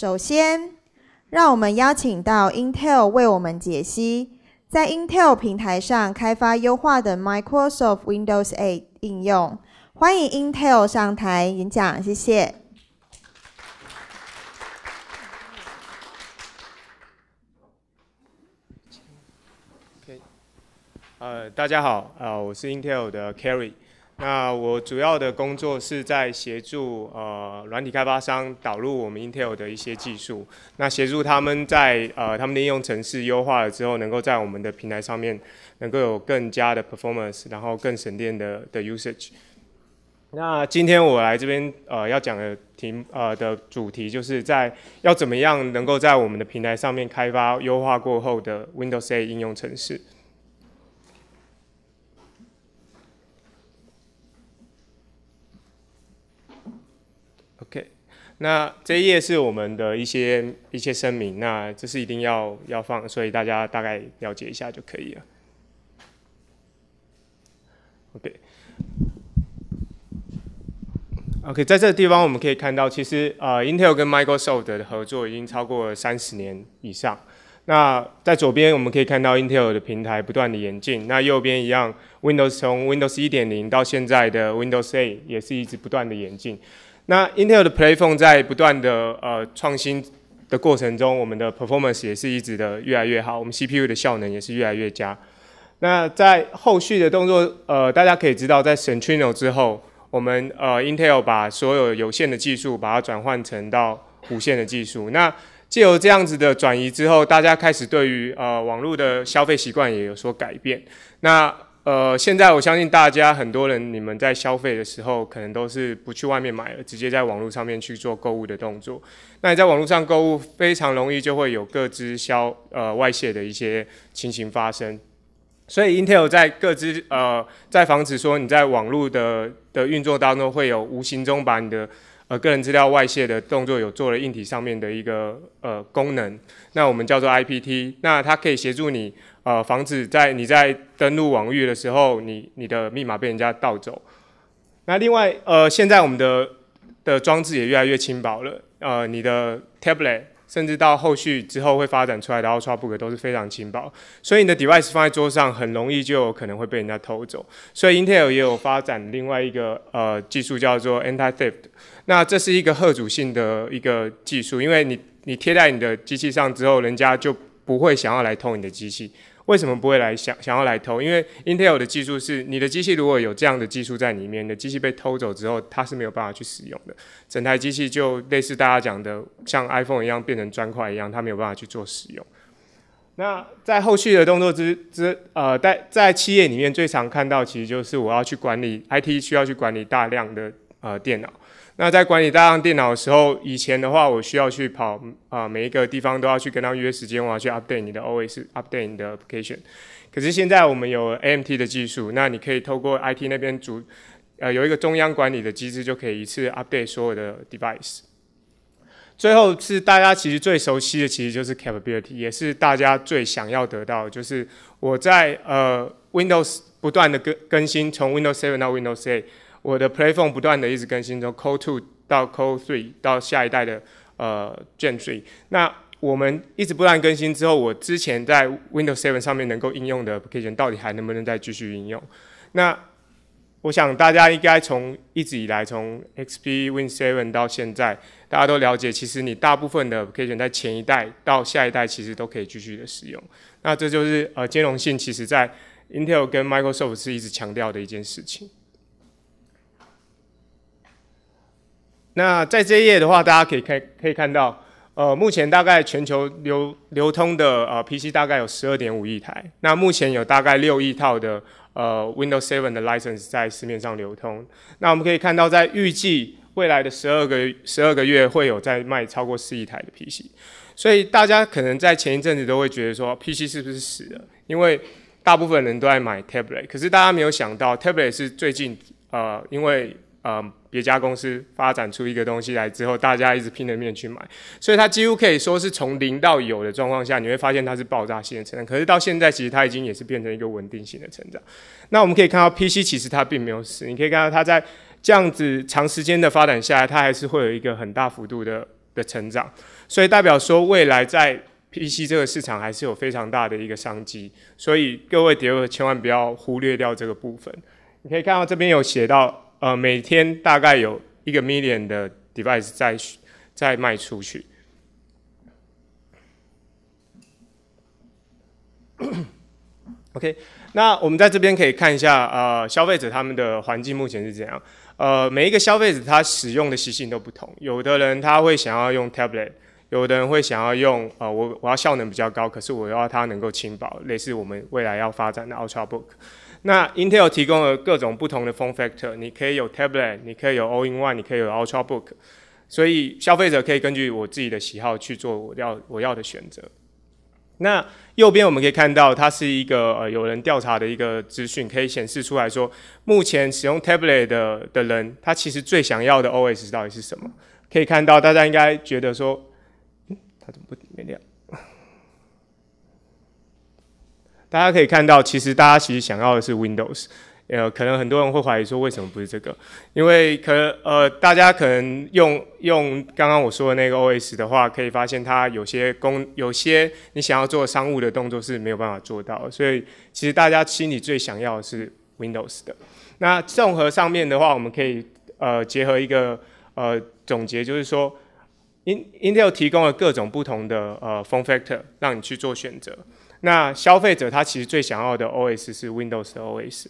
首先，让我们邀请到 Intel 为我们解析在 Intel 平台上开发优化的 Microsoft Windows 8应用。欢迎 Intel 上台演讲，谢谢。呃，大家好，啊，我是 Intel 的 c a r r y 那我主要的工作是在协助呃软体开发商导入我们 Intel 的一些技术，那协助他们在呃他们的应用程式优化了之后，能够在我们的平台上面能够有更加的 performance，然后更省电的的 usage。那今天我来这边呃要讲的题呃的主题，就是在要怎么样能够在我们的平台上面开发优化过后的 Windows A 应用程式。那这一页是我们的一些一些声明，那这是一定要要放，所以大家大概了解一下就可以了。OK，OK，在这个地方我们可以看到，其实啊，Intel 跟 Microsoft 的合作已经超过三十年以上。那在左边我们可以看到 Intel 的平台不断的演进，那右边一样，Windows 从 Windows 一点零到现在的 Windows A 也是一直不断的演进。那 Intel 的 PlayPhone 在不断的呃创新的过程中，我们的 performance 也是一直的越来越好，我们 CPU 的效能也是越来越佳。那在后续的动作，呃，大家可以知道，在 Centrino 之后，我们呃 Intel 把所有有线的技术把它转换成到无线的技术。那借由这样子的转移之后，大家开始对于呃网络的消费习惯也有所改变。那呃，现在我相信大家很多人，你们在消费的时候，可能都是不去外面买了，直接在网络上面去做购物的动作。那你在网络上购物，非常容易就会有各支消呃外泄的一些情形发生。所以 Intel 在各支呃在防止说你在网络的的运作当中，会有无形中把你的呃个人资料外泄的动作有做了硬体上面的一个呃功能。那我们叫做 IPT，那它可以协助你。呃，防止在你在登录网域的时候，你你的密码被人家盗走。那另外，呃，现在我们的的装置也越来越轻薄了。呃，你的 tablet 甚至到后续之后会发展出来的 ultrabook 都是非常轻薄，所以你的 device 放在桌上很容易就有可能会被人家偷走。所以 Intel 也有发展另外一个呃技术叫做 anti-theft。那这是一个贺主性的一个技术，因为你你贴在你的机器上之后，人家就不会想要来偷你的机器。为什么不会来想想要来偷？因为 Intel 的技术是，你的机器如果有这样的技术在里面的机器被偷走之后，它是没有办法去使用的。整台机器就类似大家讲的，像 iPhone 一样变成砖块一样，它没有办法去做使用。那在后续的动作之之呃，在在企业里面最常看到，其实就是我要去管理 IT，需要去管理大量的呃电脑。那在管理大量电脑的时候，以前的话，我需要去跑啊，每一个地方都要去跟他约时间，我要去 update 你的 O S，update 你的 application。可是现在我们有 A M T 的技术，那你可以透过 I T 那边主，呃，有一个中央管理的机制，就可以一次 update 所有的 device。最后是大家其实最熟悉的，其实就是 capability，也是大家最想要得到，就是我在呃 Windows 不断的更更新，从 Windows 7到 Windows 8。我的 Play Phone 不断的一直更新，从 c o l Two 到 c o l Three 到下一代的呃 Gen Three，那我们一直不断更新之后，我之前在 Windows Seven 上面能够应用的 application 到底还能不能再继续应用？那我想大家应该从一直以来从 XP、Win Seven 到现在，大家都了解，其实你大部分的 application 在前一代到下一代其实都可以继续的使用。那这就是呃兼容性，其实，在 Intel 跟 Microsoft 是一直强调的一件事情。那在這页的話，大家可以看可以看到，呃，目前大概全球流流通的呃 PC 大概有十二点五亿台，那目前有大概六亿套的呃 Windows Seven 的 License 在市面上流通。那我们可以看到，在预计未来的十二个十二个月会有在卖超过四亿台的 PC，所以大家可能在前一阵子都会觉得说 PC 是不是死了？因为大部分人都在买 Tablet，可是大家没有想到 Tablet 是最近呃，因为呃别家公司发展出一个东西来之后，大家一直拼了命去买，所以它几乎可以说是从零到有的状况下，你会发现它是爆炸性的成长。可是到现在，其实它已经也是变成一个稳定性的成长。那我们可以看到，PC 其实它并没有死，你可以看到它在这样子长时间的发展下来，它还是会有一个很大幅度的的成长。所以代表说，未来在 PC 这个市场还是有非常大的一个商机。所以各位蝶友千万不要忽略掉这个部分。你可以看到这边有写到。呃，每天大概有一个 million 的 device 在在卖出去。OK，那我们在这边可以看一下，呃，消费者他们的环境目前是怎样。呃，每一个消费者他使用的习性都不同，有的人他会想要用 tablet，有的人会想要用，呃，我我要效能比较高，可是我要它能够轻薄，类似我们未来要发展的 UltraBook。那 Intel 提供了各种不同的 form factor，你可以有 tablet，你可以有 all in one，你可以有 ultra book，所以消费者可以根据我自己的喜好去做我要我要的选择。那右边我们可以看到，它是一个呃有人调查的一个资讯，可以显示出来说，目前使用 tablet 的的人，他其实最想要的 OS 到底是什么？可以看到大家应该觉得说，嗯，它怎么不没亮？大家可以看到，其实大家其实想要的是 Windows，呃，可能很多人会怀疑说为什么不是这个？因为可呃，大家可能用用刚刚我说的那个 OS 的话，可以发现它有些工有些你想要做商务的动作是没有办法做到，所以其实大家心里最想要的是 Windows 的。那综合上面的话，我们可以呃结合一个呃总结，就是说，In Intel 提供了各种不同的呃 form factor，让你去做选择。那消费者他其实最想要的 OS 是 Windows OS，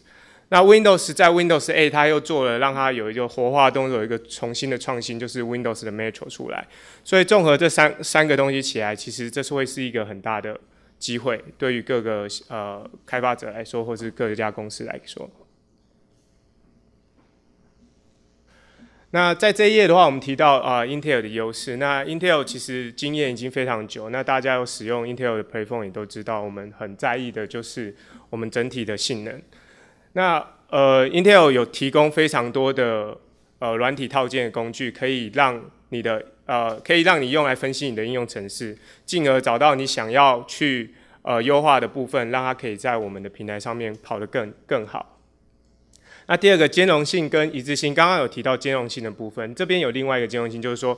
那 Windows 在 Windows A 他又做了让他有一个活化动作，有一个重新的创新，就是 Windows 的 Metro 出来。所以综合这三三个东西起来，其实这是会是一个很大的机会，对于各个呃开发者来说，或是各家公司来说。那在这一页的话，我们提到啊，Intel 的优势。那 Intel 其实经验已经非常久，那大家有使用 Intel 的 p l a p h o n e 也都知道，我们很在意的就是我们整体的性能。那呃，Intel 有提供非常多的呃软体套件的工具，可以让你的呃，可以让你用来分析你的应用程式，进而找到你想要去呃优化的部分，让它可以在我们的平台上面跑得更更好。那第二个兼容性跟一致性，刚刚有提到兼容性的部分，这边有另外一个兼容性，就是说，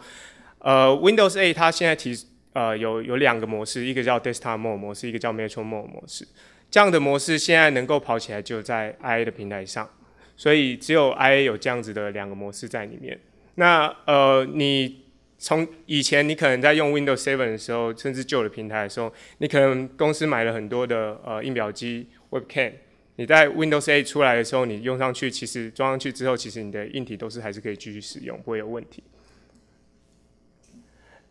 呃，Windows A 它现在提呃有有两个模式，一个叫 Desktop Mode 模式，一个叫 Metro Mode 模式，这样的模式现在能够跑起来就在 I A 的平台上，所以只有 I A 有这样子的两个模式在里面。那呃，你从以前你可能在用 Windows Seven 的时候，甚至旧的平台的时候，你可能公司买了很多的呃印表机 Webcam。你在 Windows 8出来的时候，你用上去，其实装上去之后，其实你的硬体都是还是可以继续使用，不会有问题。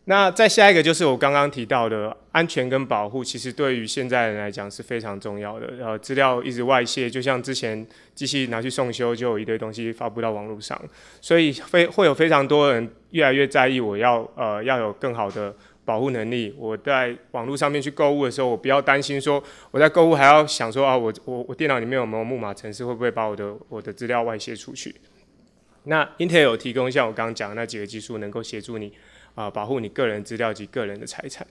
那再下一个就是我刚刚提到的安全跟保护，其实对于现在人来讲是非常重要的。呃，资料一直外泄，就像之前机器拿去送修，就有一堆东西发布到网络上，所以非会有非常多人越来越在意，我要呃要有更好的。保护能力，我在网络上面去购物的时候，我不要担心说我在购物还要想说啊，我我我电脑里面有没有木马程式，会不会把我的我的资料外泄出去？那 Intel 有提供像我刚刚讲那几个技术，能够协助你啊保护你个人资料及个人的财产。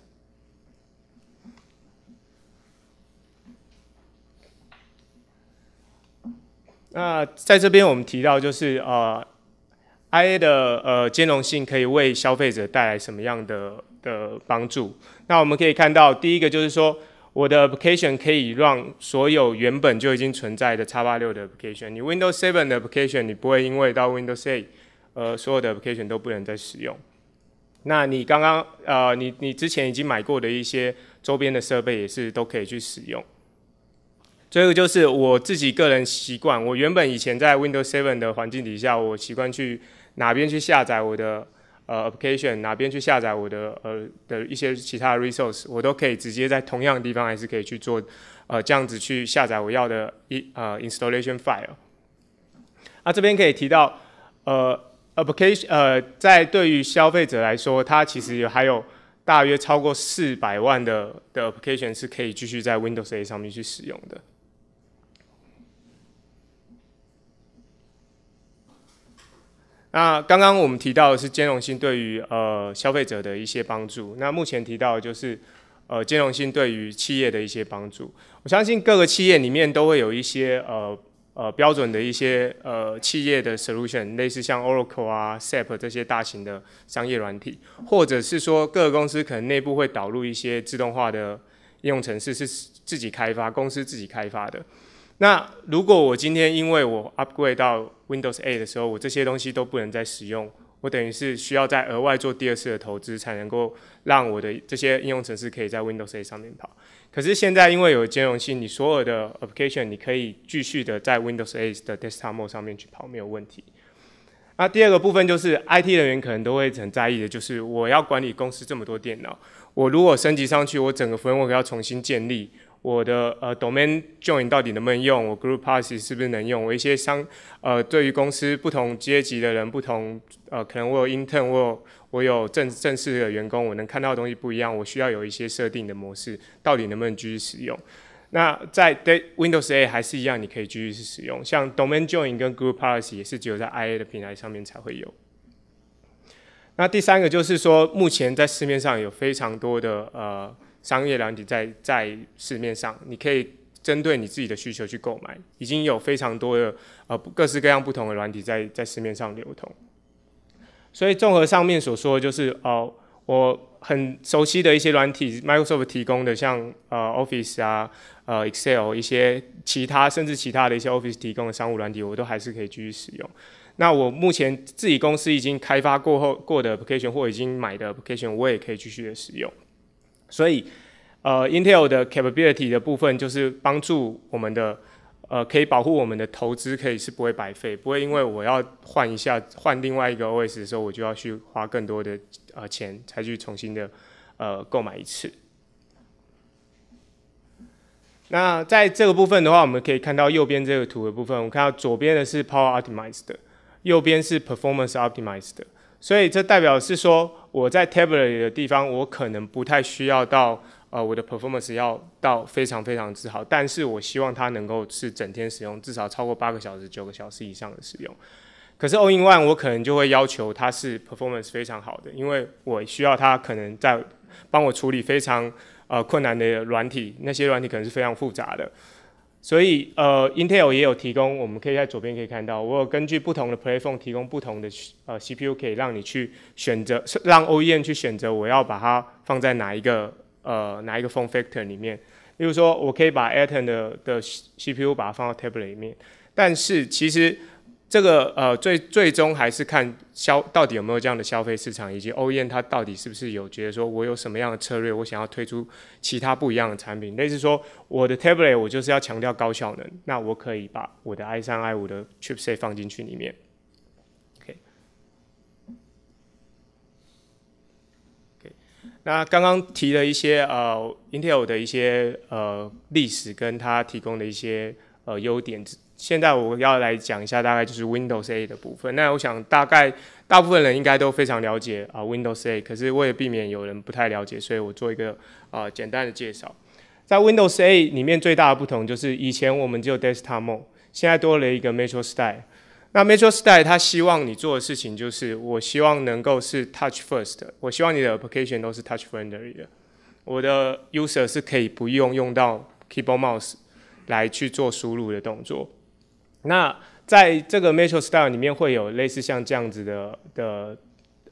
那在这边我们提到就是啊，IA 的呃兼容性可以为消费者带来什么样的？的帮助。那我们可以看到，第一个就是说，我的 application 可以让所有原本就已经存在的叉八六的 application，你 Windows Seven 的 application，你不会因为到 Windows 1呃，所有的 application 都不能再使用。那你刚刚，呃，你你之前已经买过的一些周边的设备也是都可以去使用。这个就是我自己个人习惯，我原本以前在 Windows Seven 的环境底下，我习惯去哪边去下载我的。呃，application 哪边去下载我的呃的一些其他的 resource，我都可以直接在同样的地方还是可以去做，呃，这样子去下载我要的一呃 installation file。啊，这边可以提到，呃，application 呃，在对于消费者来说，它其实有还有大约超过四百万的的 application 是可以继续在 Windows 8上面去使用的。那刚刚我们提到的是兼容性对于呃消费者的一些帮助。那目前提到的就是呃兼容性对于企业的一些帮助。我相信各个企业里面都会有一些呃呃标准的一些呃企业的 solution，类似像 Oracle 啊、SAP 这些大型的商业软体，或者是说各个公司可能内部会导入一些自动化的应用程式，是自己开发公司自己开发的。那如果我今天因为我 upgrade 到 Windows 8的时候，我这些东西都不能再使用，我等于是需要再额外做第二次的投资，才能够让我的这些应用程式可以在 Windows 8上面跑。可是现在因为有兼容性，你所有的 application 你可以继续的在 Windows 8的 desktop 上面去跑，没有问题。那第二个部分就是 IT 人员可能都会很在意的，就是我要管理公司这么多电脑，我如果升级上去，我整个 framework 要重新建立。我的呃 domain join 到底能不能用？我 group policy 是不是能用？我一些商呃，对于公司不同阶级的人，不同呃，可能我有 intern，我有我有正正式的员工，我能看到的东西不一样，我需要有一些设定的模式，到底能不能继续使用？那在 Windows A 还是一样，你可以继续去使用。像 domain join 跟 group policy 也是只有在 I A 的平台上面才会有。那第三个就是说，目前在市面上有非常多的呃。商业软体在在市面上，你可以针对你自己的需求去购买。已经有非常多的呃各式各样不同的软体在在市面上流通。所以综合上面所说，就是哦，我很熟悉的一些软体，Microsoft 提供的，像呃 Office 啊，呃 Excel 一些其他甚至其他的一些 Office 提供的商务软体，我都还是可以继续使用。那我目前自己公司已经开发过后过的 p p l i c a t i o n 或已经买的 p p l i c a t i o n 我也可以继续的使用。所以，呃，Intel 的 capability 的部分就是帮助我们的，呃，可以保护我们的投资，可以是不会白费，不会因为我要换一下换另外一个 OS 的时候，我就要去花更多的呃钱才去重新的呃购买一次。那在这个部分的话，我们可以看到右边这个图的部分，我看到左边的是 Power Optimized，右边是 Performance Optimized。所以这代表是说，我在 Table 里的地方，我可能不太需要到，呃，我的 performance 要到非常非常之好，但是我希望它能够是整天使用，至少超过八个小时、九个小时以上的使用。可是 all i n One 我可能就会要求它是 performance 非常好的，因为我需要它可能在帮我处理非常呃困难的软体，那些软体可能是非常复杂的。所以，呃，Intel 也有提供，我们可以在左边可以看到，我有根据不同的 platform 提供不同的呃 CPU，可以让你去选择，让 OEM 去选择我要把它放在哪一个呃哪一个 form factor 里面。例如说，我可以把 Atom 的的 CPU 把它放到 tablet 里面，但是其实。这个呃，最最终还是看消到底有没有这样的消费市场，以及欧艳它到底是不是有觉得说我有什么样的策略，我想要推出其他不一样的产品，类似说我的 tablet 我就是要强调高效能，那我可以把我的 i 三 i 五的 chipset 放进去里面。o k 那刚刚提了一些呃 Intel 的一些呃历史跟它提供的一些呃优点。现在我要来讲一下，大概就是 Windows 8的部分。那我想，大概大部分人应该都非常了解啊 Windows 8，可是为了避免有人不太了解，所以我做一个啊简单的介绍。在 Windows 8里面，最大的不同就是以前我们只有 Desktop Mode，现在多了一个 Metro Style。那 Metro Style 它希望你做的事情就是，我希望能够是 Touch First，我希望你的 Application 都是 Touch Friendly 的。我的 User 是可以不用用到 Keyboard Mouse 来去做输入的动作。那在这个 Metro Style 里面会有类似像这样子的的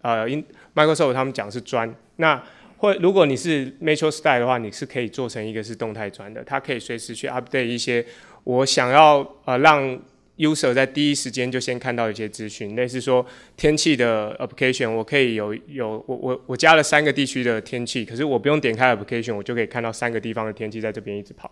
呃，Microsoft 他们讲是砖。那会如果你是 Metro Style 的话，你是可以做成一个是动态砖的，它可以随时去 update 一些我想要呃让 user 在第一时间就先看到一些资讯，类似说天气的 application，我可以有有我我我加了三个地区的天气，可是我不用点开 application，我就可以看到三个地方的天气在这边一直跑。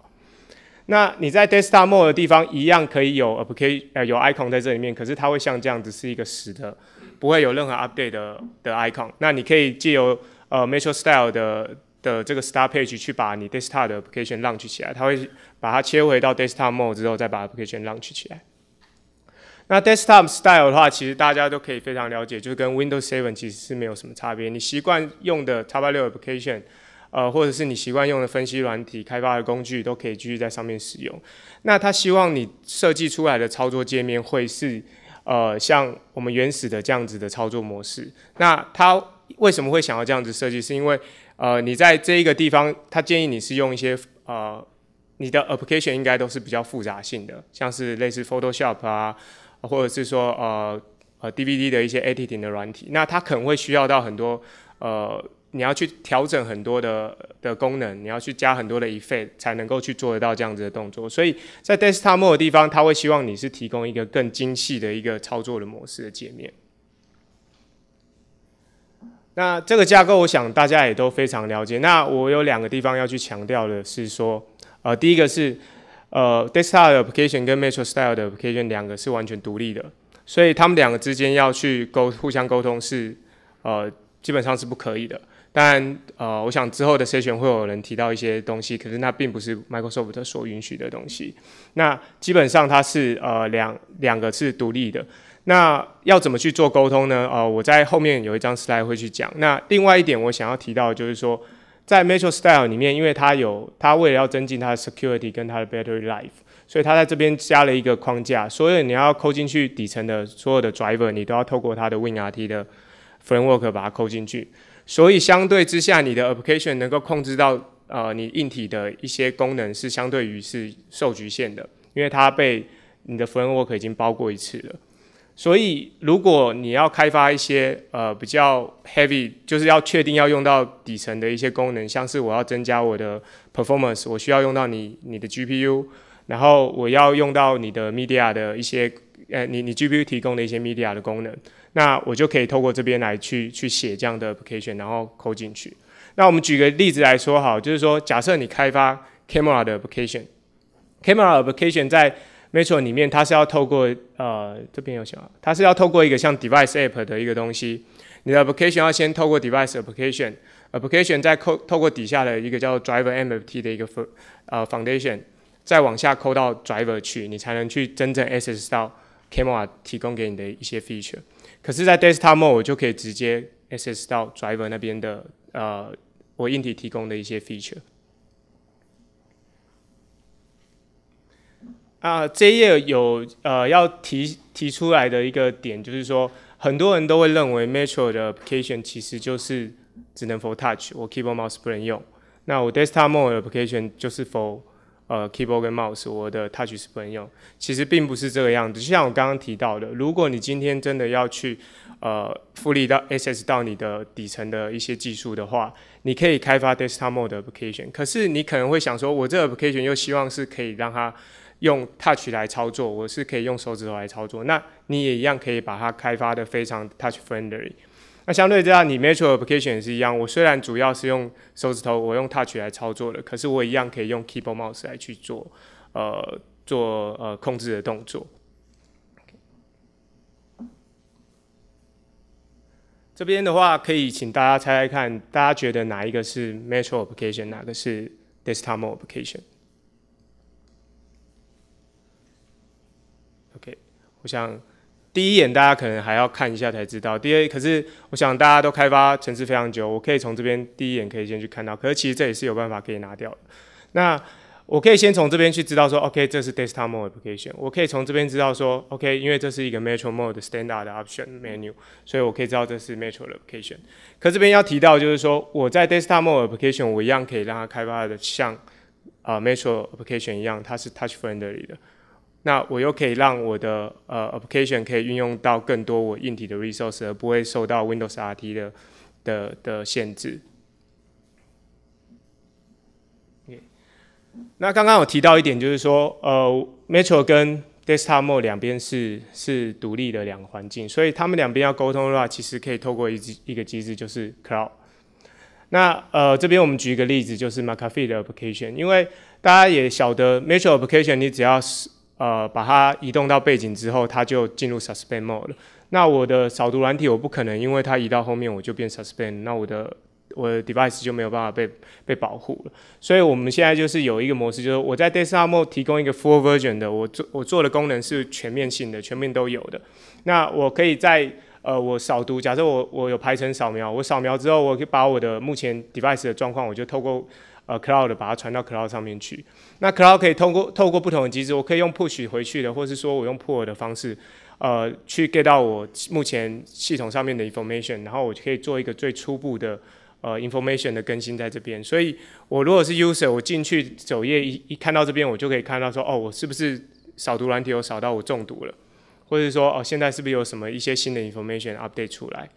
那你在 desktop mode 的地方一样可以有 application，呃，有 icon 在这里面，可是它会像这样子是一个死的，不会有任何 update 的的 icon。那你可以借由呃 Metro style 的的这个 start page 去把你 desktop 的 application launch 起来，它会把它切回到 desktop mode 之后再把 application launch 起来。那 desktop style 的话，其实大家都可以非常了解，就是跟 Windows Seven 其实是没有什么差别，你习惯用的叉八六 application。呃，或者是你习惯用的分析软体、开发的工具，都可以继续在上面使用。那他希望你设计出来的操作界面会是，呃，像我们原始的这样子的操作模式。那他为什么会想要这样子设计？是因为，呃，你在这一个地方，他建议你是用一些，呃，你的 application 应该都是比较复杂性的，像是类似 Photoshop 啊，或者是说，呃，呃，DVD 的一些 editing 的软体。那它可能会需要到很多，呃。你要去调整很多的的功能，你要去加很多的 effet，才能够去做得到这样子的动作。所以在 desktop 的地方，他会希望你是提供一个更精细的一个操作的模式的界面。那这个架构，我想大家也都非常了解。那我有两个地方要去强调的是说，呃，第一个是，呃，desktop application 跟 metro style 的 application 两个是完全独立的，所以他们两个之间要去沟互相沟通是，呃，基本上是不可以的。但呃，我想之后的筛选会有人提到一些东西，可是那并不是 Microsoft 所允许的东西。那基本上它是呃两两个是独立的。那要怎么去做沟通呢？呃，我在后面有一张 slide 会去讲。那另外一点我想要提到就是说，在 Metro Style 里面，因为它有它为了要增进它的 security 跟它的 battery life，所以它在这边加了一个框架。所以你要扣进去底层的所有的 driver，你都要透过它的 WinRT 的 framework 把它扣进去。所以相对之下，你的 application 能够控制到呃你硬体的一些功能是相对于是受局限的，因为它被你的 framework 已经包过一次了。所以如果你要开发一些呃比较 heavy，就是要确定要用到底层的一些功能，像是我要增加我的 performance，我需要用到你你的 GPU，然后我要用到你的 media 的一些。哎，你你 GPU 提供的一些 media 的功能，那我就可以透过这边来去去写这样的 application，然后扣进去。那我们举个例子来说好，就是说假设你开发 camera 的 application，camera application 在 m e t r o 里面，它是要透过呃这边有写么？它是要透过一个像 device app 的一个东西，你的 application 要先透过 device application，application 再扣透过底下的一个叫做 driver MFT 的一个呃 foundation，再往下抠到 driver 去，你才能去真正 access 到。k a m e o a 提供给你的一些 feature，可是，在 Desktop Mode 我就可以直接 access 到 Driver 那边的，呃，我硬体提供的一些 feature。啊，这一页有呃要提提出来的一个点，就是说，很多人都会认为 Metro 的 application 其实就是只能 for touch，我 Keyboard Mouse 不能用。那我 Desktop Mode 的 application 就是 for 呃，keyboard 跟 mouse，我的 touch 是不能用。其实并不是这个样子，就像我刚刚提到的，如果你今天真的要去，呃，复利到 s s 到你的底层的一些技术的话，你可以开发 desktop mode 的 application。可是你可能会想说，我这个 application 又希望是可以让它用 touch 来操作，我是可以用手指头来操作，那你也一样可以把它开发的非常 touch friendly。那相对之下，你 metro application 也是一样。我虽然主要是用手指头，我用 touch 来操作的，可是我一样可以用 keyboard mouse 来去做，呃，做呃控制的动作。这边的话，可以请大家猜猜看，大家觉得哪一个是 metro application，哪个是 desktop application？OK，我想。第一眼大家可能还要看一下才知道。第二，可是我想大家都开发城市非常久，我可以从这边第一眼可以先去看到。可是其实这也是有办法可以拿掉的。那我可以先从这边去知道说，OK，这是 Desktop Mode Application。我可以从这边知道说，OK，因为这是一个 Metro Mode Standard Option Menu，所以我可以知道这是 Metro Application。可这边要提到就是说，我在 Desktop Mode Application，我一样可以让它开发的像啊 Metro Application 一样，它是 Touch Friendly 的。那我又可以让我的呃 application 可以运用到更多我硬体的 resource，而不会受到 Windows RT 的的的限制。那刚刚我提到一点就是说，呃，Metro 跟 Desktop 两边是是独立的两个环境，所以他们两边要沟通的话，其实可以透过一一个机制就是 Cloud。那呃这边我们举一个例子，就是 McAfee 的 application，因为大家也晓得 Metro application 你只要是呃，把它移动到背景之后，它就进入 suspend mode 了。那我的扫毒软体我不可能，因为它移到后面我就变 suspend，那我的我的 device 就没有办法被被保护了。所以我们现在就是有一个模式，就是我在 demo 提供一个 full version 的，我做我做的功能是全面性的，全面都有的。那我可以在呃，我扫毒，假设我我有排程扫描，我扫描之后，我可以把我的目前 device 的状况，我就透过呃，cloud 把它传到 cloud 上面去。那 cloud 可以通过透过不同的机制，我可以用 push 回去的，或是说我用 pull 的方式，呃，去 get 到我目前系统上面的 information，然后我可以做一个最初步的呃 information 的更新在这边。所以我如果是 user，我进去首页一一看到这边，我就可以看到说，哦，我是不是扫毒难题我扫到我中毒了，或者说，哦，现在是不是有什么一些新的 information update 出来？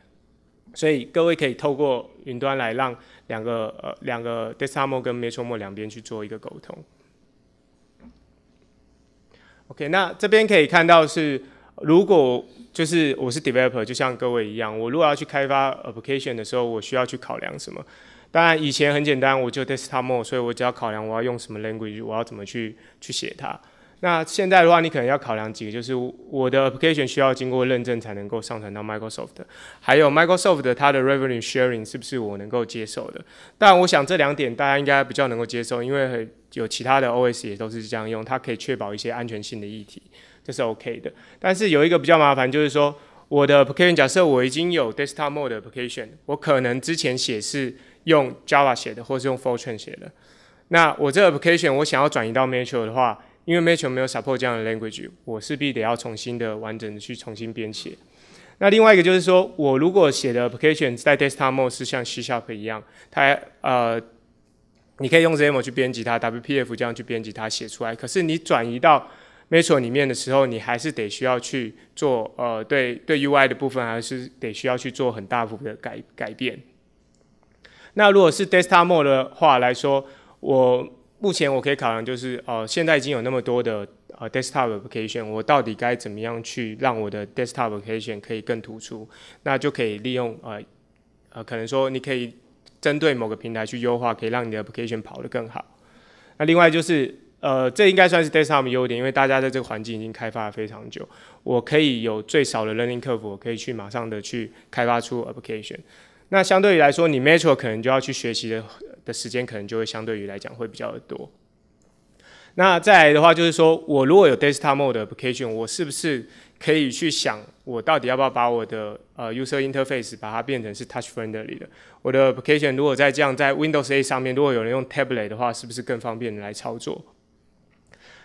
所以各位可以透过云端来让两个呃两个 d e s a m o 跟 m e r o m o 两边去做一个沟通。OK，那这边可以看到是如果就是我是 Developer，就像各位一样，我如果要去开发 Application 的时候，我需要去考量什么？当然以前很简单，我就 d e s a m o 所以我只要考量我要用什么 language，我要怎么去去写它。那现在的话，你可能要考量几个，就是我的 application 需要经过认证才能够上传到 Microsoft 的，还有 Microsoft 的它的 revenue sharing 是不是我能够接受的？但我想这两点大家应该比较能够接受，因为有其他的 OS 也都是这样用，它可以确保一些安全性的议题，这是 OK 的。但是有一个比较麻烦，就是说我的 application，假设我已经有 Desktop Mode application，我可能之前写是用 Java 写的，或是用 Fortran 写的，那我这 application 我想要转移到 a e u r e 的话，因为 v i s u a 没有 support 这样的 language，我势必得要重新的完整的去重新编写。那另外一个就是说，我如果写的 application 在 Desktop 是像 C Sharp 一样，它呃，你可以用 z i m l 去编辑它，WPF 这样去编辑它写出来。可是你转移到 Metro 里面的时候，你还是得需要去做呃，对对 UI 的部分还是得需要去做很大幅的改改变。那如果是 Desktop 的话来说，我目前我可以考量就是，哦，现在已经有那么多的呃 desktop application，我到底该怎么样去让我的 desktop application 可以更突出？那就可以利用呃呃，可能说你可以针对某个平台去优化，可以让你的 application 跑得更好。那另外就是，呃，这应该算是 desktop 优点，因为大家在这个环境已经开发了非常久，我可以有最少的 learning c r v e 我可以去马上的去开发出 application。那相对于来说，你 Metro 可能就要去学习的的时间，可能就会相对于来讲会比较多。那再来的话，就是说我如果有 Data Mode Application，我是不是可以去想，我到底要不要把我的呃 User Interface 把它变成是 Touch Friendly 的？我的 Application 如果在这样在 Windows A 上面，如果有人用 Tablet 的话，是不是更方便来操作？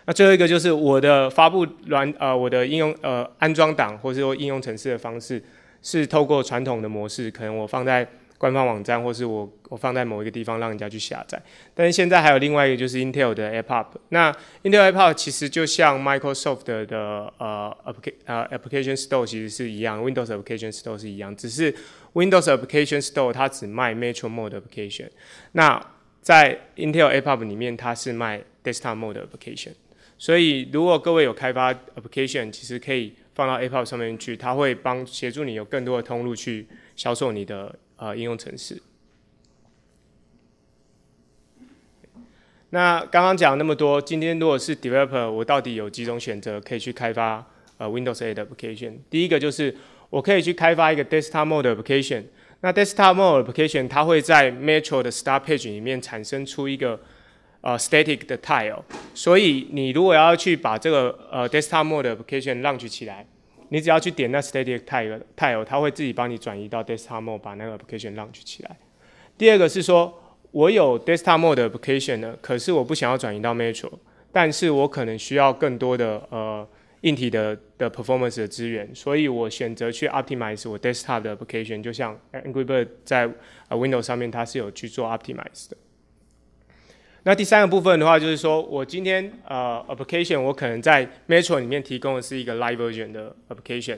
那最后一个就是我的发布软呃我的应用呃安装档，或者说应用程式的方式。是透过传统的模式，可能我放在官方网站，或是我我放在某一个地方，让人家去下载。但是现在还有另外一个，就是 Intel 的 App。那 Intel App 其实就像 Microsoft 的呃呃 Application Store，其实是一样，Windows Application Store 是一样。只是 Windows Application Store 它只卖 Metro Mode 的 Application。那在 Intel App 里面，它是卖 Desktop Mode 的 Application。所以如果各位有开发 Application，其实可以。放到 App o 上面去，它会帮协助你有更多的通路去销售你的呃应用程式。那刚刚讲那么多，今天如果是 Developer，我到底有几种选择可以去开发呃 Windows 8的 Application？第一个就是我可以去开发一个 Desktop Mode Application。那 Desktop Mode Application 它会在 Metro 的 Start Page 里面产生出一个。呃，static 的 tile，所以你如果要去把这个呃 desktop mode 的 application launch 起来，你只要去点那 static tile tile，它会自己帮你转移到 desktop mode，把那个 application launch 起来。第二个是说，我有 desktop mode 的 application 呢，可是我不想要转移到 metro，但是我可能需要更多的呃硬体的的 performance 的资源，所以我选择去 optimize 我 desktop 的 application，就像 Angry Bird 在 Windows 上面，它是有去做 optimize 的。那第三个部分的话，就是说我今天呃，application 我可能在 metro 里面提供的是一个 live version 的 application。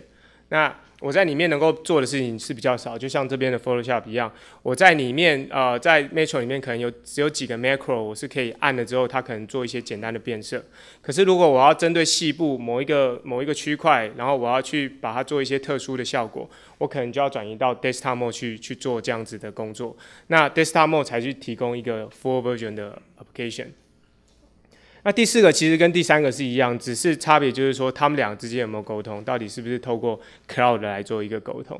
那我在里面能够做的事情是比较少，就像这边的 Photoshop 一样，我在里面，呃，在 m a t r o 里面可能有只有几个 Macro，我是可以按了之后，它可能做一些简单的变色。可是如果我要针对细部某一个某一个区块，然后我要去把它做一些特殊的效果，我可能就要转移到 Desktop Mode 去去做这样子的工作。那 Desktop Mode 才去提供一个 Full Version 的 Application。那第四个其实跟第三个是一样，只是差别就是说他们俩之间有没有沟通，到底是不是透过 cloud 来做一个沟通。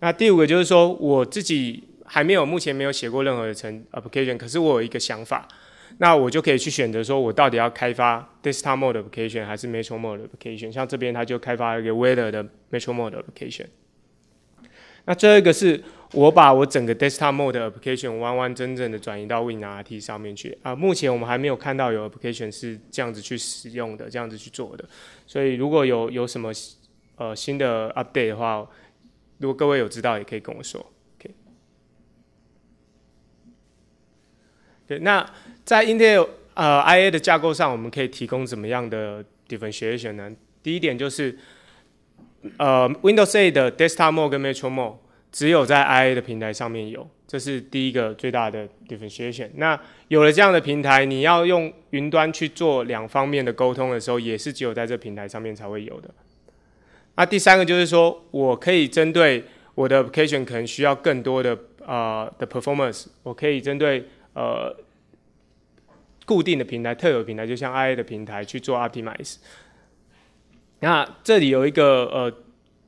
那第五个就是说我自己还没有，目前没有写过任何的 application，可是我有一个想法，那我就可以去选择说我到底要开发 desktop mode application 还是 metro mode application。像这边他就开发了一个 weather 的 metro mode application。那最后一个是。我把我整个 Desktop Mode 的 Application 完完整整的转移到 WinRT 上面去啊。目前我们还没有看到有 Application 是这样子去使用的，这样子去做的。所以如果有有什么呃新的 Update 的话，如果各位有知道也可以跟我说。OK。对，那在 Intel 呃 IA 的架构上，我们可以提供怎么样的 Differentiation 呢？第一点就是呃 Windows 8的 Desktop Mode 跟 Metro Mode。只有在 IA 的平台上面有，这是第一个最大的 differentiation。那有了这样的平台，你要用云端去做两方面的沟通的时候，也是只有在这平台上面才会有的。那第三个就是说，我可以针对我的 application 可能需要更多的啊的 performance，我可以针对呃固定的平台、特有平台，就像 IA 的平台去做 optimize。那这里有一个呃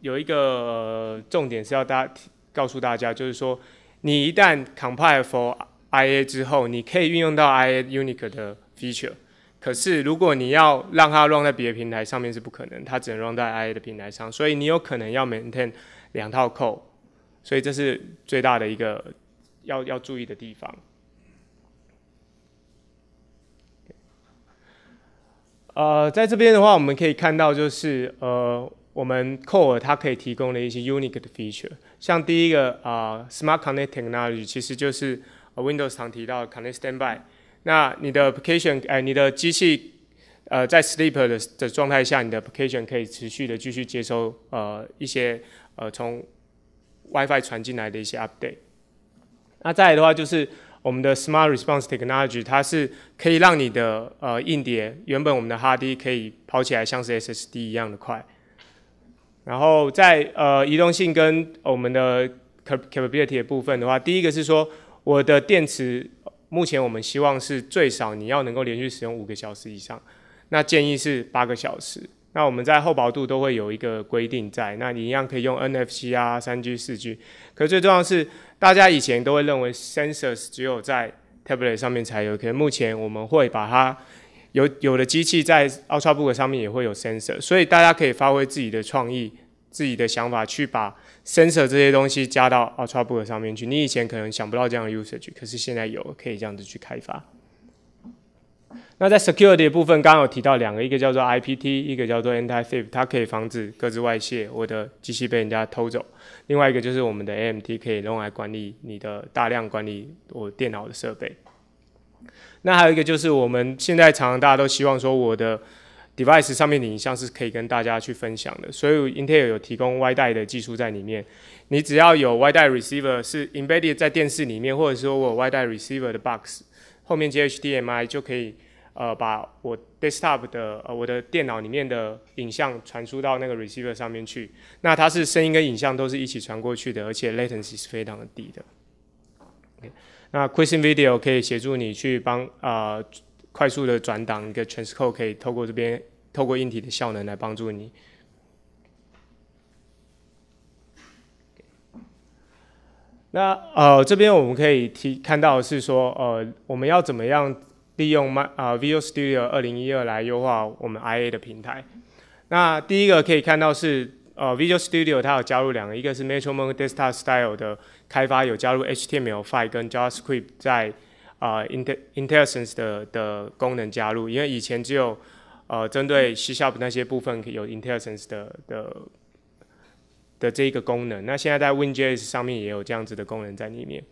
有一个重点是要大家。告诉大家，就是说，你一旦 compile for IA 之后，你可以运用到 IA unique 的 feature。可是，如果你要让它 run 在别的平台上面是不可能，它只能 run 在 IA 的平台上。所以，你有可能要 maintain 两套 code。所以，这是最大的一个要要注意的地方。呃，在这边的话，我们可以看到就是呃。我们 Core 它可以提供的一些 Unique 的 feature，像第一个啊 Smart c o n n e c t o l o g y 其实就是 Windows 常提到的 Connect Standby。那你的 Application，哎，你的机器呃在 Sleep 的的状态下，你的 Application 可以持续的继续接收呃一些呃从 WiFi 传进来的一些 Update。那再来的话就是我们的 Smart Response Technology，它是可以让你的呃硬碟原本我们的 Hard d i e 可以跑起来像是 SSD 一样的快。然后在呃移动性跟我们的 capability 的部分的话，第一个是说我的电池目前我们希望是最少你要能够连续使用五个小时以上，那建议是八个小时。那我们在厚薄度都会有一个规定在，那你一样可以用 NFC 啊、三 G、四 G。可最重要的是，大家以前都会认为 sensors 只有在 tablet 上面才有，可能目前我们会把它。有有的机器在 UltraBook 上面也会有 sensor，所以大家可以发挥自己的创意、自己的想法，去把 sensor 这些东西加到 UltraBook 上面去。你以前可能想不到这样的 usage，可是现在有，可以这样子去开发。那在 security 部分，刚刚有提到两个，一个叫做 IPT，一个叫做 Anti Theft，它可以防止各自外泄，我的机器被人家偷走。另外一个就是我们的 AMT，可以用来管理你的大量管理我电脑的设备。那还有一个就是，我们现在常常大家都希望说，我的 device 上面的影像是可以跟大家去分享的，所以 Intel 有提供外带的技术在里面。你只要有外带 receiver 是 embedded 在电视里面，或者说我外带 receiver 的 box 后面接 HDMI 就可以，呃，把我 desktop 的呃我的电脑里面的影像传输到那个 receiver 上面去。那它是声音跟影像都是一起传过去的，而且 latency 是非常的低的。那 q u i s t i o n Video 可以协助你去帮啊快速的转档一个 Transcode，可以透过这边透过硬体的效能来帮助你。那呃这边我们可以提看到是说呃我们要怎么样利用 My 啊 Video Studio 二零一二来优化我们 IA 的平台。那第一个可以看到是呃 Video Studio 它有加入两个，一个是 Metro Mon Desktop Style 的。开发有加入 HTML5 跟 JavaScript 在啊 Intelli n t e l i s e n s e 的的功能加入，因为以前只有呃针对 C++ 那些部分有 IntelliSense 的的的这一个功能，那现在在 WinJS 上面也有这样子的功能在里面。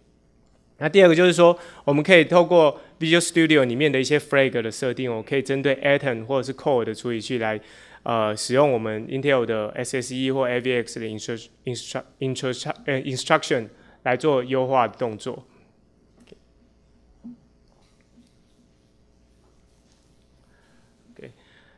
那第二个就是说，我们可以透过 Visual Studio 里面的一些 Flag 的设定，我可以针对 Atom 或者是 Core 的处理器来呃使用我们 Intel 的 SSE 或 AVX 的 instruction instruction。来做优化的动作。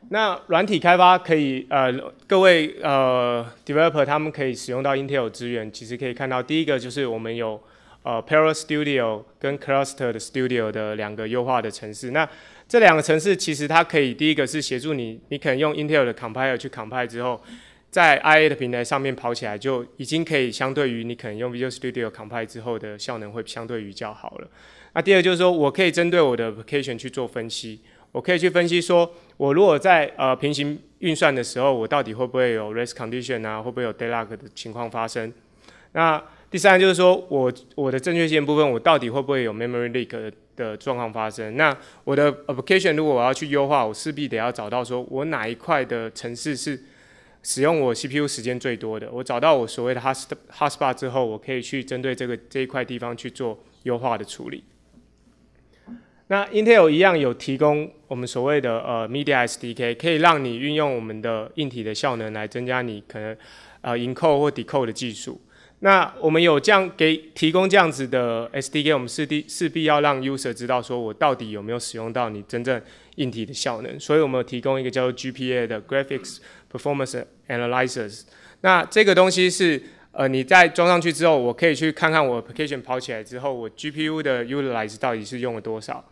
那软体开发可以呃，各位呃，developer 他们可以使用到 Intel 资源。其实可以看到，第一个就是我们有呃 Parallel Studio 跟 Cluster 的 Studio 的两个优化的城市。那这两个城市其实它可以第一个是协助你，你可能用 Intel 的 Compiler 去 Compile 之后。在 Ia 的平台上面跑起来，就已经可以相对于你可能用 Visual Studio Compile 之后的效能会相对于较好。了，那第二就是说我可以针对我的 Application 去做分析，我可以去分析说我如果在呃平行运算的时候，我到底会不会有 Race Condition 啊，会不会有 d e l u g 的情况发生？那第三就是说我我的正确性部分，我到底会不会有 Memory Leak 的状况发生？那我的 Application 如果我要去优化，我势必得要找到说我哪一块的程式是。使用我 CPU 时间最多的，我找到我所谓的 hot hotspot 之后，我可以去针对这个这一块地方去做优化的处理。那 Intel 一样有提供我们所谓的呃 Media SDK，可以让你运用我们的硬体的效能来增加你可能 o d 扣或 d 扣的技术。那我们有这样给提供这样子的 SDK，我们势必势必要让 user 知道说我到底有没有使用到你真正硬体的效能。所以我们提供一个叫做 GPA 的 Graphics Performance Analyzers。那这个东西是呃你在装上去之后，我可以去看看我 application 跑起来之后，我 GPU 的 utilize 到底是用了多少。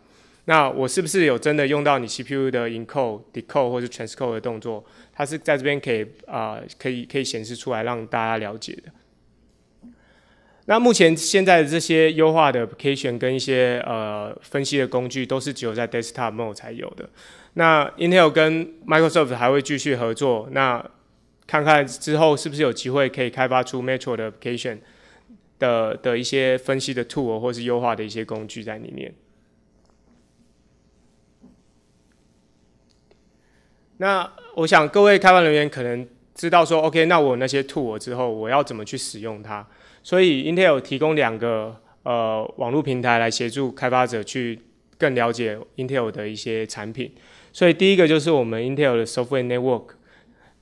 那我是不是有真的用到你 CPU 的 encode、decode 或是 transcode 的动作？它是在这边可以啊可以可以显示出来让大家了解的。那目前现在这些优化的 application 跟一些呃分析的工具都是只有在 desktop mode 才有的。那 Intel 跟 Microsoft 还会继续合作，那看看之后是不是有机会可以开发出 metro 的 application 的的一些分析的 tool 或是优化的一些工具在里面。那我想各位开发人员可能。知道说，OK，那我那些 tool 之后，我要怎么去使用它？所以 Intel 提供两个呃网络平台来协助开发者去更了解 Intel 的一些产品。所以第一个就是我们 Intel 的 Software Network，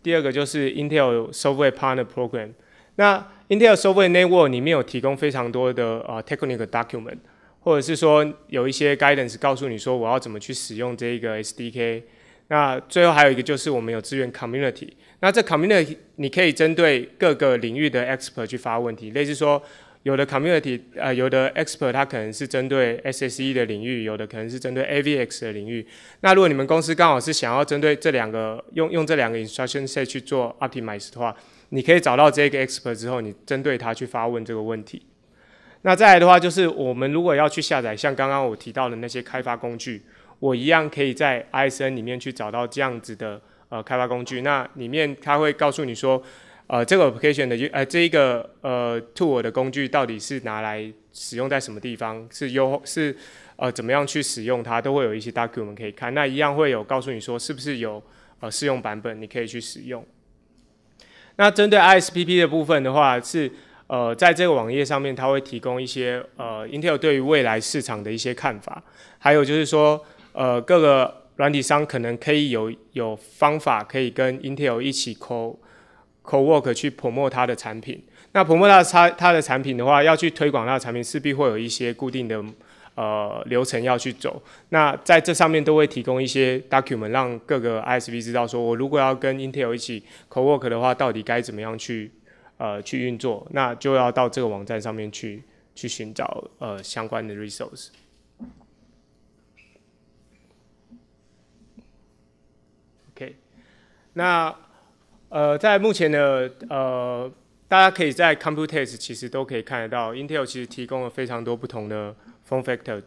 第二个就是 Intel Software Partner Program。那 Intel Software Network 里面有提供非常多的呃 technical document，或者是说有一些 guidance 告诉你说我要怎么去使用这个 SDK。那最后还有一个就是我们有资源 community，那这 community 你可以针对各个领域的 expert 去发问题，类似说有的 community 呃有的 expert 他可能是针对 SSE 的领域，有的可能是针对 AVX 的领域。那如果你们公司刚好是想要针对这两个用用这两个 instruction set 去做 optimize 的话，你可以找到这个 expert 之后，你针对他去发问这个问题。那再来的话就是我们如果要去下载像刚刚我提到的那些开发工具。我一样可以在 i o s n 里面去找到这样子的呃开发工具，那里面它会告诉你说，呃，这个 application 的呃这一个呃 tool 的工具到底是拿来使用在什么地方，是优是呃怎么样去使用它，都会有一些 document 可以看。那一样会有告诉你说是不是有呃试用版本你可以去使用。那针对 ISPP 的部分的话，是呃在这个网页上面，它会提供一些呃 Intel 对于未来市场的一些看法，还有就是说。呃，各个软体商可能可以有有方法可以跟 Intel 一起 co co work 去 promote 它的产品。那 promote 它它它的产品的话，要去推广它的产品，势必会有一些固定的呃流程要去走。那在这上面都会提供一些 document 让各个 ISV 知道，说我如果要跟 Intel 一起 co work 的话，到底该怎么样去呃去运作。那就要到这个网站上面去去寻找呃相关的 r e s o u r c e 那呃，在目前的呃，大家可以在 Computex 其实都可以看得到，Intel 其实提供了非常多不同的 form factor，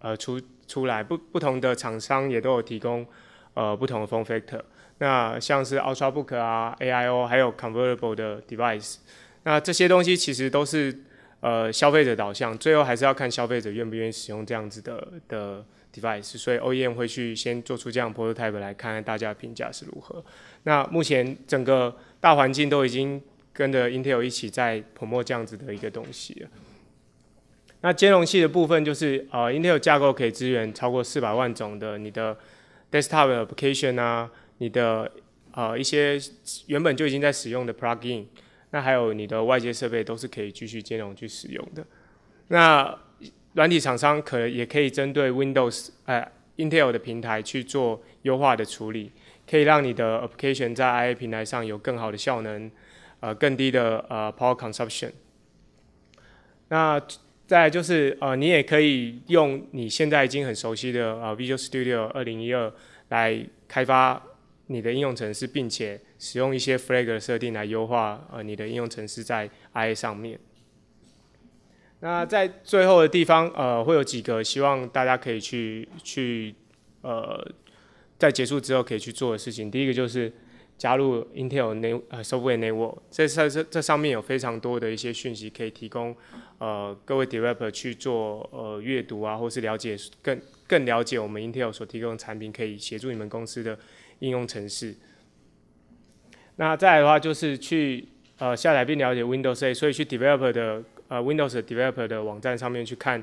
呃，出出来不不同的厂商也都有提供呃不同的 form factor。那像是 UltraBook 啊，AIo 还有 convertible 的 device，那这些东西其实都是呃消费者导向，最后还是要看消费者愿不愿意使用这样子的的。device，所以 OEM 会去先做出这样 prototype 来看看大家评价是如何。那目前整个大环境都已经跟着 Intel 一起在 promo 这样子的一个东西了。那兼容器的部分就是，呃，Intel 架构可以支援超过四百万种的你的 desktop application 啊，你的呃一些原本就已经在使用的 plugin，那还有你的外接设备都是可以继续兼容去使用的。那软体厂商可也可以针对 Windows 呃 Intel 的平台去做优化的处理，可以让你的 application 在 IA 平台上有更好的效能，呃更低的呃 power consumption。那再就是呃你也可以用你现在已经很熟悉的呃 Visual Studio 二零一二来开发你的应用程式，并且使用一些 flag 的设定来优化呃你的应用程式在 IA 上面。那在最后的地方，呃，会有几个，希望大家可以去去，呃，在结束之后可以去做的事情。第一个就是加入 Intel n 呃，Software Network。这上这这上面有非常多的一些讯息可以提供，呃，各位 Developer 去做呃阅读啊，或是了解更更了解我们 Intel 所提供的产品，可以协助你们公司的应用程式。那再来的话就是去呃下载并了解 Windows A，所以去 Developer 的。呃，Windows Developer 的网站上面去看，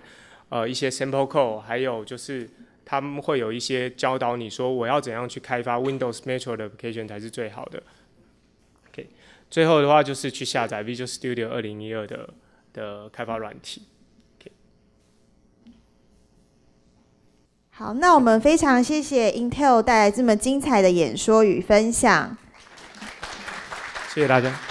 呃，一些 sample code，还有就是他们会有一些教导你说我要怎样去开发 Windows Metro 的 Application 才是最好的。OK，最后的话就是去下载 Visual Studio 二零一二的的开发软体。好，那我们非常谢谢 Intel 带来这么精彩的演说与分享。谢谢大家。